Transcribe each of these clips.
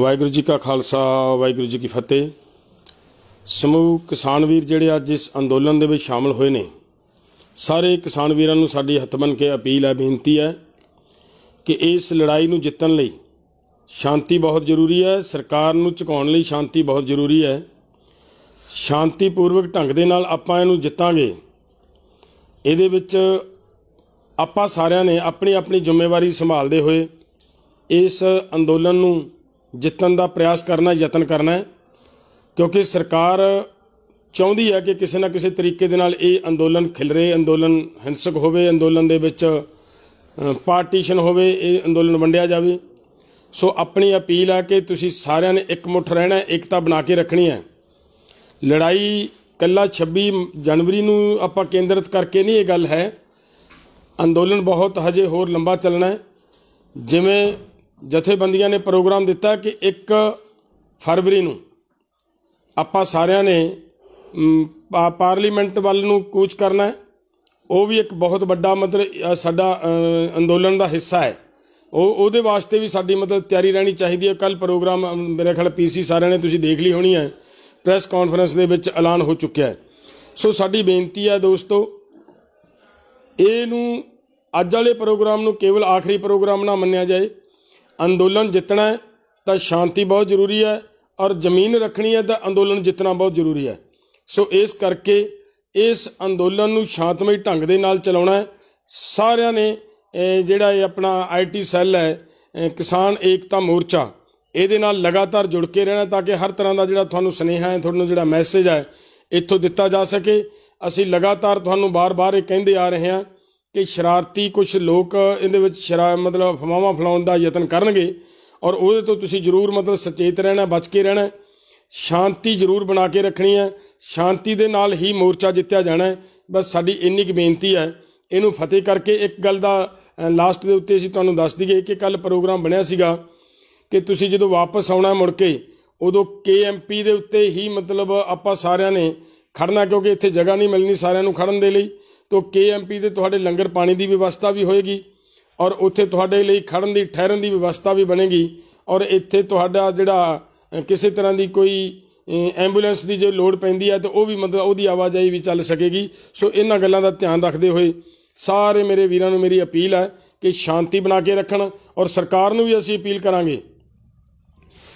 ਵਾਹਿਗੁਰੂ ਜੀ ਕਾ ਖਾਲਸਾ ਵਾਹਿਗੁਰੂ ਜੀ ਕੀ ਫਤਿਹ ਸਮੂਹ ਕਿਸਾਨ ਵੀਰ ਜਿਹੜੇ ਅੱਜ ਇਸ ਅੰਦੋਲਨ ਦੇ ਵਿੱਚ ਸ਼ਾਮਲ ਹੋਏ ਨੇ ਸਾਰੇ ਕਿਸਾਨ ਵੀਰਾਂ ਨੂੰ ਸਾਡੀ ਹੱਥ ਬੰਨ ਕੇ ਅਪੀਲ ਹੈ ਬੇਨਤੀ ਹੈ ਕਿ ਇਸ ਲੜਾਈ ਨੂੰ ਜਿੱਤਣ ਲਈ ਸ਼ਾਂਤੀ ਬਹੁਤ ਜ਼ਰੂਰੀ ਹੈ ਸਰਕਾਰ ਨੂੰ ਝੁਕਾਉਣ ਲਈ ਸ਼ਾਂਤੀ ਬਹੁਤ ਜ਼ਰੂਰੀ ਹੈ ਸ਼ਾਂਤੀਪੂਰਵਕ ਢੰਗ ਦੇ ਨਾਲ ਆਪਾਂ ਇਹਨੂੰ ਜਿੱਤਾਂਗੇ ਇਹਦੇ ਵਿੱਚ ਆਪਾਂ ਸਾਰਿਆਂ ਨੇ ਆਪਣੀ ਆਪਣੀ ਜ਼ਿੰਮੇਵਾਰੀ ਸੰਭਾਲਦੇ ਹੋਏ ਇਸ ਅੰਦੋਲਨ ਨੂੰ ਜਿੱਤਣ ਦਾ ਪ੍ਰਯਾਸ ਕਰਨਾ ਯਤਨ ਕਰਨਾ ਕਿਉਂਕਿ ਸਰਕਾਰ ਚਾਹੁੰਦੀ ਹੈ ਕਿ ਕਿਸੇ ਨਾ ਕਿਸੇ ਤਰੀਕੇ ਦੇ ਨਾਲ ਇਹ ਅੰਦੋਲਨ ਖਿਲਰੇ ਅੰਦੋਲਨ ਹਿੰਸਕ ਹੋਵੇ ਅੰਦੋਲਨ ਦੇ ਵਿੱਚ ਪਾਰਟੀਸ਼ਨ ਹੋਵੇ ਇਹ ਅੰਦੋਲਨ ਵੰਡਿਆ ਜਾਵੇ ਸੋ ਆਪਣੀ ਅਪੀਲ ਆ ਕਿ ਤੁਸੀਂ ਸਾਰਿਆਂ ਨੇ ਇਕਮੁੱਠ ਰਹਿਣਾ ਇਕਤਾ ਬਣਾ ਕੇ ਰੱਖਣੀ ਹੈ ਲੜਾਈ ਕੱਲਾ 26 ਜਨਵਰੀ ਨੂੰ ਆਪਾਂ ਕੇਂਦਰਿਤ ਕਰਕੇ ਨਹੀਂ ਇਹ ਗੱਲ ਹੈ ਅੰਦੋਲਨ ਬਹੁਤ ਹਜੇ ਹੋਰ ਲੰਬਾ ਚੱਲਣਾ ਹੈ ਜਿਵੇਂ ਜਥੇਬੰਦੀਆਂ ਨੇ ਪ੍ਰੋਗਰਾਮ ਦਿੱਤਾ ਕਿ 1 ਫਰਵਰੀ ਨੂੰ ਆਪਾਂ ਸਾਰਿਆਂ ਨੇ ਪਾਰਲੀਮੈਂਟ ਵੱਲ ਨੂੰ ਕੂਚ ਕਰਨਾ ਹੈ ਉਹ ਵੀ ਇੱਕ ਬਹੁਤ ਵੱਡਾ ਮਤਲਬ ਸਾਡਾ ਅੰਦੋਲਨ ਦਾ ਹਿੱਸਾ ਹੈ ਉਹ ਉਹਦੇ ਵਾਸਤੇ ਵੀ ਸਾਡੀ ਮਤਲਬ ਤਿਆਰੀ ਰਹਿਣੀ ਚਾਹੀਦੀ ਹੈ ਕੱਲ ਪ੍ਰੋਗਰਾਮ ਮੇਰੇ ਖਿਆਲ ਪੀਸੀ ਸਾਰਿਆਂ ਨੇ ਤੁਸੀਂ ਦੇਖ ਲਈ ਹੋਣੀ ਹੈ ਪ੍ਰੈਸ ਕਾਨਫਰੰਸ ਦੇ ਵਿੱਚ ਐਲਾਨ ਹੋ ਚੁੱਕਿਆ ਹੈ ਸੋ ਸਾਡੀ ਬੇਨਤੀ ਹੈ ਦੋਸਤੋ ਇਹ ਨੂੰ ਅੱਜ ਵਾਲੇ ਪ੍ਰੋਗਰਾਮ ਨੂੰ ਕੇਵਲ ਆਖਰੀ ਪ੍ਰੋਗਰਾਮ ਨਾ ਮੰਨਿਆ ਜਾਏ ਅੰਦੋਲਨ ਜਿੱਤਣਾ ਹੈ ਤਾਂ ਸ਼ਾਂਤੀ ਬਹੁਤ ਜ਼ਰੂਰੀ ਹੈ ਔਰ ਜ਼ਮੀਨ ਰੱਖਣੀ ਹੈ ਤਾਂ ਅੰਦੋਲਨ ਜਿੱਤਣਾ ਬਹੁਤ ਜ਼ਰੂਰੀ ਹੈ ਸੋ ਇਸ ਕਰਕੇ ਇਸ ਅੰਦੋਲਨ ਨੂੰ ਸ਼ਾਂਤਮਈ ਢੰਗ ਦੇ ਨਾਲ ਚਲਾਉਣਾ ਹੈ ਸਾਰਿਆਂ ਨੇ ਜਿਹੜਾ ਇਹ ਆਪਣਾ ਆਈਟੀ ਸੈੱਲ ਹੈ ਕਿਸਾਨ ਏਕਤਾ ਮੋਰਚਾ ਇਹਦੇ ਨਾਲ ਲਗਾਤਾਰ ਜੁੜ ਕੇ ਰਹਿਣਾ ਤਾਂ ਕਿ ਹਰ ਤਰ੍ਹਾਂ ਦਾ ਜਿਹੜਾ ਤੁਹਾਨੂੰ ਸੁਨੇਹਾ ਹੈ ਤੁਹਾਨੂੰ ਜਿਹੜਾ ਮੈਸੇਜ ਹੈ ਇੱਥੋਂ ਦਿੱਤਾ ਜਾ ਸਕੇ ਅਸੀਂ ਲਗਾਤਾਰ ਤੁਹਾਨੂੰ ਬਾਰ-ਬਾਰ ਇਹ ਕਹਿੰਦੇ ਆ ਰਹੇ ਹਾਂ ਕਿ ਸ਼ਰਾਰਤੀ ਕੁਝ ਲੋਕ ਇਹਦੇ ਵਿੱਚ ਸ਼ਰਾ ਮਤਲਬ ਫਮਾਵਾ ਫਲਾਉਣ ਦਾ ਯਤਨ ਕਰਨਗੇ ਔਰ ਉਹਦੇ ਤੋਂ ਤੁਸੀਂ ਜ਼ਰੂਰ ਮਤਲਬ ਸਚੇਤ ਰਹਿਣਾ ਬਚ ਕੇ ਰਹਿਣਾ ਸ਼ਾਂਤੀ ਜ਼ਰੂਰ ਬਣਾ ਕੇ ਰੱਖਣੀ ਹੈ ਸ਼ਾਂਤੀ ਦੇ ਨਾਲ ਹੀ ਮੋਰਚਾ ਜਿੱਤਿਆ ਜਾਣਾ ਹੈ ਬਸ ਸਾਡੀ ਇੰਨੀ ਕੁ ਬੇਨਤੀ ਹੈ ਇਹਨੂੰ ਫਤਿਹ ਕਰਕੇ ਇੱਕ ਗੱਲ ਦਾ ਲਾਸਟ ਦੇ ਉੱਤੇ ਅਸੀਂ ਤੁਹਾਨੂੰ ਦੱਸ ਦਈਏ ਕਿ ਕੱਲ ਪ੍ਰੋਗਰਾਮ ਬਣਿਆ ਸੀਗਾ ਕਿ ਤੁਸੀਂ ਜਦੋਂ ਵਾਪਸ ਆਉਣਾ ਮੁੜ ਕੇ ਉਦੋਂ ਕੇਐਮਪੀ ਦੇ ਉੱਤੇ ਹੀ ਮਤਲਬ ਆਪਾਂ ਸਾਰਿਆਂ ਨੇ ਖੜਨਾ ਕਿਉਂਕਿ ਇੱਥੇ ਜਗ੍ਹਾ ਨਹੀਂ ਮਿਲਣੀ ਸਾਰਿਆਂ ਨੂੰ ਖੜਨ ਦੇ ਲਈ ਤੋਂ ਕੇਐਮਪੀ ਦੇ ਤੁਹਾਡੇ ਲੰਗਰ ਪਾਣੀ ਦੀ ਵਿਵਸਥਾ ਵੀ ਹੋਏਗੀ ਔਰ ਉੱਥੇ ਤੁਹਾਡੇ ਲਈ ਖੜਨ ਦੀ ਠਹਿਰਨ ਦੀ ਵਿਵਸਥਾ ਵੀ ਬਣੇਗੀ ਔਰ ਇੱਥੇ ਤੁਹਾਡਾ ਜਿਹੜਾ ਕਿਸੇ ਤਰ੍ਹਾਂ ਦੀ ਕੋਈ ਐਂਬੂਲੈਂਸ ਦੀ ਜੋ ਲੋਡ ਪੈਂਦੀ ਹੈ ਤੇ ਉਹ ਵੀ ਮਤਲਬ ਉਹਦੀ ਆਵਾਜਾਈ ਵੀ ਚੱਲ ਸਕੇਗੀ ਸੋ ਇਹਨਾਂ ਗੱਲਾਂ ਦਾ ਧਿਆਨ ਰੱਖਦੇ ਹੋਏ ਸਾਰੇ ਮੇਰੇ ਵੀਰਾਂ ਨੂੰ ਮੇਰੀ ਅਪੀਲ ਹੈ ਕਿ ਸ਼ਾਂਤੀ ਬਣਾ ਕੇ ਰੱਖਣ ਔਰ ਸਰਕਾਰ ਨੂੰ ਵੀ ਅਸੀਂ ਅਪੀਲ ਕਰਾਂਗੇ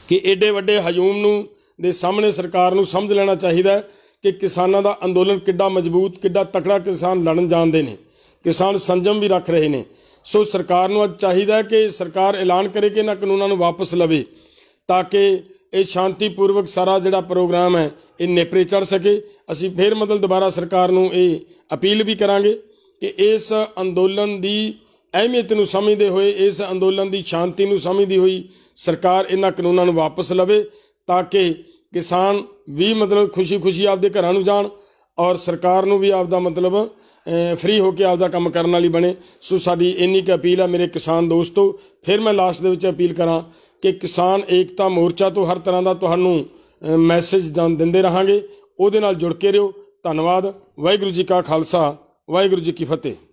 ਕਿ ਐਡੇ ਵੱਡੇ ਹਜੂਮ ਨੂੰ ਦੇ ਸਾਹਮਣੇ ਸਰਕਾਰ ਨੂੰ ਸਮਝ ਲੈਣਾ ਚਾਹੀਦਾ ਕਿ ਕਿਸਾਨਾਂ ਦਾ ਅੰਦੋਲਨ ਕਿੱਡਾ ਮਜ਼ਬੂਤ ਕਿੱਡਾ ਤਕੜਾ ਕਿਸਾਨ ਲੜਨ ਜਾਂਦੇ ਨੇ ਕਿਸਾਨ ਸੰਜਮ ਵੀ ਰੱਖ ਰਹੇ ਨੇ ਸੋ ਸਰਕਾਰ ਨੂੰ ਅੱਜ ਚਾਹੀਦਾ ਹੈ ਕਿ ਸਰਕਾਰ ਐਲਾਨ ਕਰੇ ਕਿ ਇਹਨਾਂ ਕਾਨੂੰਨਾਂ ਨੂੰ ਵਾਪਸ ਲਵੇ ਤਾਂ ਕਿ ਇਹ ਸ਼ਾਂਤੀਪੂਰਵਕ ਸਾਰਾ ਜਿਹੜਾ ਪ੍ਰੋਗਰਾਮ ਹੈ ਇਹ ਨੇਪਰੇ ਚੜ ਸਕੇ ਅਸੀਂ ਫੇਰ ਮਤਲਬ ਦੁਬਾਰਾ ਸਰਕਾਰ ਨੂੰ ਇਹ ਅਪੀਲ ਵੀ ਕਰਾਂਗੇ ਕਿ ਇਸ ਅੰਦੋਲਨ ਦੀ ਅਹਿਮੀਅਤ ਨੂੰ ਸਮਝਦੇ ਹੋਏ ਇਸ ਅੰਦੋਲਨ ਦੀ ਸ਼ਾਂਤੀ ਨੂੰ ਸਮਝਦੀ ਹੋਈ ਸਰਕਾਰ ਇਹਨਾਂ ਕਾਨੂੰਨਾਂ ਨੂੰ ਵਾਪਸ ਲਵੇ ਤਾਂ ਕਿ ਕਿਸਾਨ ਵੀ ਮਤਲਬ ਖੁਸ਼ੀ-ਖੁਸ਼ੀ ਆਪਦੇ ਘਰਾਂ ਨੂੰ ਜਾਣ ਔਰ ਸਰਕਾਰ ਨੂੰ ਵੀ ਆਪਦਾ ਮਤਲਬ ਫ੍ਰੀ ਹੋ ਕੇ ਆਪਦਾ ਕੰਮ ਕਰਨ ਵਾਲੀ ਬਣੇ ਸੋ ਸਾਡੀ ਇੰਨੀ ਕੁ ਅਪੀਲ ਆ ਮੇਰੇ ਕਿਸਾਨ ਦੋਸਤੋ ਫਿਰ ਮੈਂ ਲਾਸਟ ਦੇ ਵਿੱਚ ਅਪੀਲ ਕਰਾਂ ਕਿ ਕਿਸਾਨ ਏਕਤਾ ਮੋਰਚਾ ਤੋਂ ਹਰ ਤਰ੍ਹਾਂ ਦਾ ਤੁਹਾਨੂੰ ਮੈਸੇਜ ਦਿੰਦੇ ਰਹਾਂਗੇ ਉਹਦੇ ਨਾਲ ਜੁੜ ਕੇ ਰਹੋ ਧੰਨਵਾਦ ਵਾਹਿਗੁਰੂ ਜੀ ਕਾ ਖਾਲਸਾ ਵਾਹਿਗੁਰੂ ਜੀ ਕੀ ਫਤਿਹ